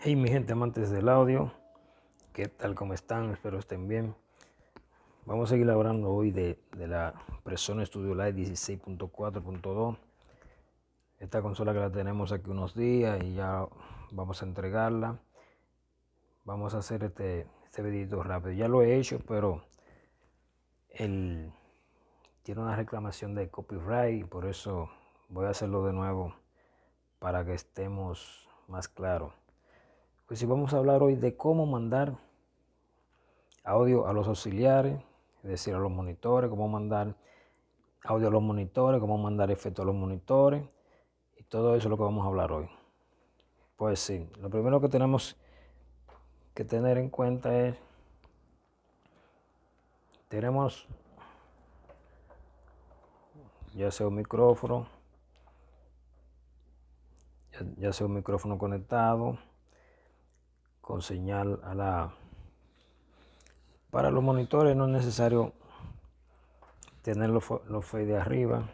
Hey mi gente amantes del audio, ¿qué tal? como están? Espero estén bien. Vamos a seguir hablando hoy de, la Presona Studio Live 16.4.2. Esta consola que la tenemos aquí unos días y ya vamos a entregarla. Vamos a hacer este, este videito rápido. Ya lo he hecho, pero el, tiene una reclamación de copyright y por eso voy a hacerlo de nuevo para que estemos más claros. Pues si vamos a hablar hoy de cómo mandar audio a los auxiliares, es decir, a los monitores, cómo mandar audio a los monitores, cómo mandar efecto a los monitores, y todo eso es lo que vamos a hablar hoy. Pues sí, lo primero que tenemos que tener en cuenta es, tenemos ya sea un micrófono, ya, ya sea un micrófono conectado, con señal a la... Para los monitores no es necesario tener los, los de arriba,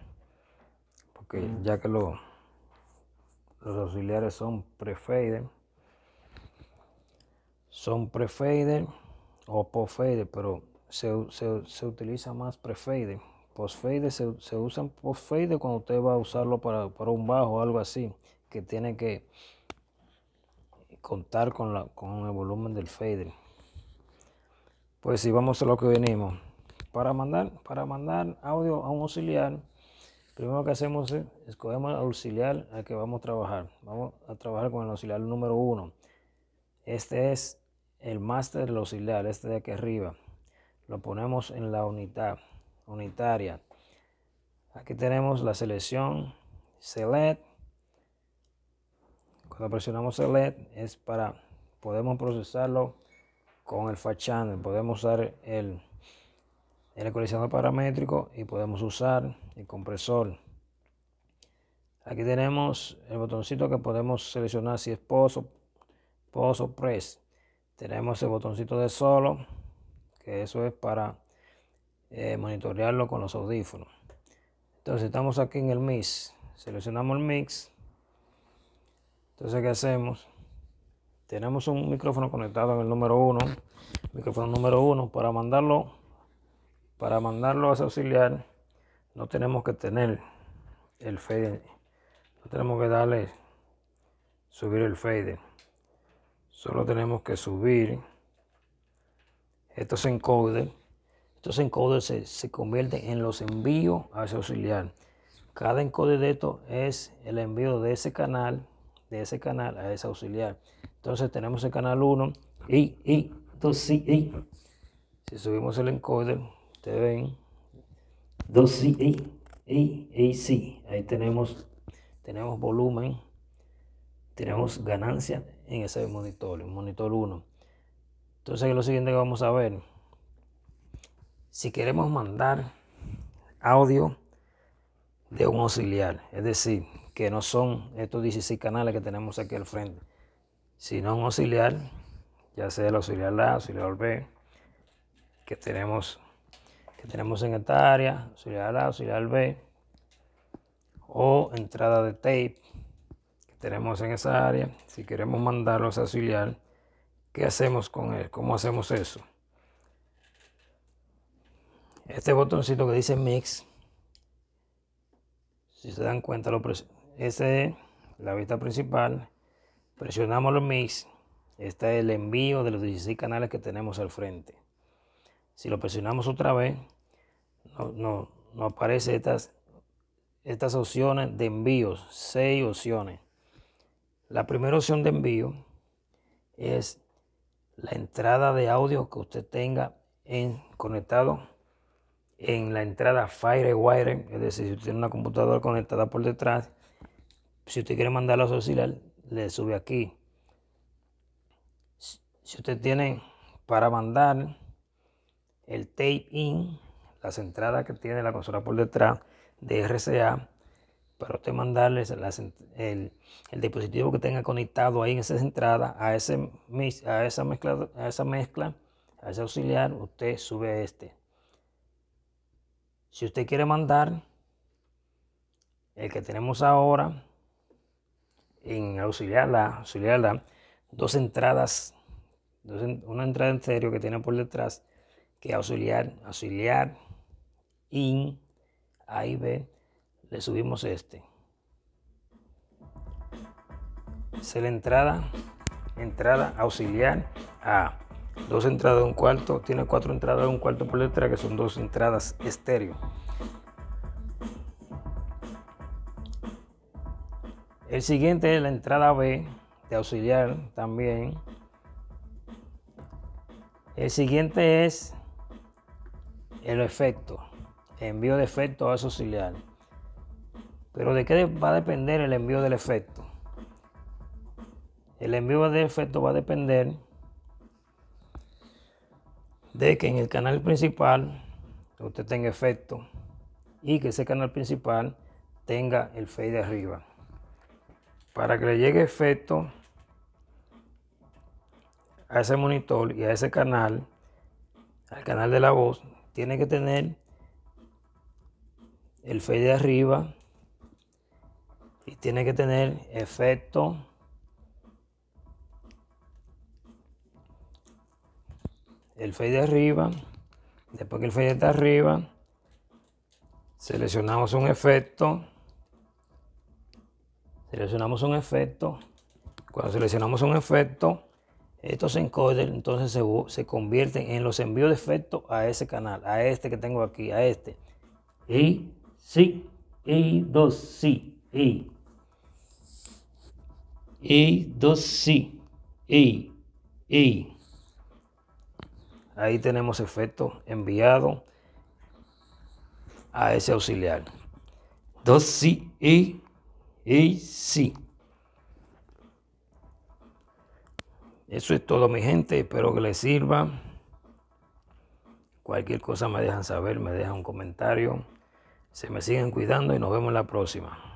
porque ya que lo, los auxiliares son pre-fader, son pre-fader o post-fader, pero se, se, se, utiliza más pre fade Post-fader se, se usan post-fader cuando usted va a usarlo para, para un bajo o algo así, que tiene que contar con, la, con el volumen del fader pues si vamos a lo que venimos para mandar para mandar audio a un auxiliar primero que hacemos es escogemos el auxiliar al que vamos a trabajar vamos a trabajar con el auxiliar número uno este es el máster del auxiliar este de aquí arriba lo ponemos en la unidad unitaria aquí tenemos la selección select cuando presionamos LED es para, podemos procesarlo con el Fat podemos usar el, el ecualizador paramétrico y podemos usar el compresor. Aquí tenemos el botoncito que podemos seleccionar si es pozo, o press. Tenemos el botoncito de solo, que eso es para eh, monitorearlo con los audífonos. Entonces estamos aquí en el mix, seleccionamos el mix entonces, ¿qué hacemos? Tenemos un micrófono conectado en el número 1, micrófono número 1, para mandarlo, para mandarlo a ese auxiliar, no tenemos que tener el fader, no tenemos que darle, subir el fader, solo tenemos que subir estos encoders, estos encoders se, se convierten en los envíos a ese auxiliar. Cada encoder de esto es el envío de ese canal ese canal a ese auxiliar. Entonces tenemos el canal 1 y, y, dos, Si subimos el encoder, ustedes ven 2 y, y, y, Ahí tenemos, tenemos volumen, tenemos ganancia en ese monitor, monitor 1. Entonces lo siguiente que vamos a ver, si queremos mandar audio de un auxiliar, es decir, que no son estos 16 canales que tenemos aquí al frente, sino un auxiliar, ya sea el auxiliar A, auxiliar B, que tenemos, que tenemos en esta área, auxiliar A, auxiliar B, o entrada de tape que tenemos en esa área. Si queremos mandarlos a auxiliar, ¿qué hacemos con él? ¿Cómo hacemos eso? Este botoncito que dice mix, si se dan cuenta, lo, esa es la vista principal. Presionamos los mix. Este es el envío de los 16 canales que tenemos al frente. Si lo presionamos otra vez, nos no, aparecen estas, estas opciones de envíos. Seis opciones. La primera opción de envío es la entrada de audio que usted tenga en, conectado en la entrada FireWire, es decir, si usted tiene una computadora conectada por detrás, si usted quiere mandar los auxiliar, le sube aquí. Si usted tiene para mandar el tape in, las entradas que tiene la consola por detrás de RCA, para usted mandarles el, dispositivo que tenga conectado ahí en esa entradas a, ese, a, esa mezcla, a esa mezcla, a ese auxiliar, usted sube este. Si usted quiere mandar el que tenemos ahora, en auxiliar la dos entradas, dos una entrada en serio que tiene por detrás, que auxiliar, auxiliar, in, A y B, le subimos este. es la entrada, entrada auxiliar A. Dos entradas de un cuarto, tiene cuatro entradas de un cuarto por detrás que son dos entradas estéreo. El siguiente es la entrada B de auxiliar también. El siguiente es el efecto, envío de efecto a ese auxiliar. Pero de qué va a depender el envío del efecto. El envío de efecto va a depender de que en el canal principal usted tenga efecto y que ese canal principal tenga el fade de arriba para que le llegue efecto a ese monitor y a ese canal, al canal de la voz, tiene que tener el fade de arriba y tiene que tener efecto el fade de arriba después que el fade está arriba seleccionamos un efecto Seleccionamos un efecto. Cuando seleccionamos un efecto, estos encoder entonces se, convierten en los envíos de efecto a ese canal, a este que tengo aquí, a este. Y, sí, y, dos, sí, y. Y, dos, sí, y, y. Ahí tenemos efecto enviado a ese auxiliar. Dos, sí, y y sí. Eso es todo mi gente, espero que les sirva. Cualquier cosa me dejan saber, me dejan un comentario. Se me siguen cuidando y nos vemos en la próxima.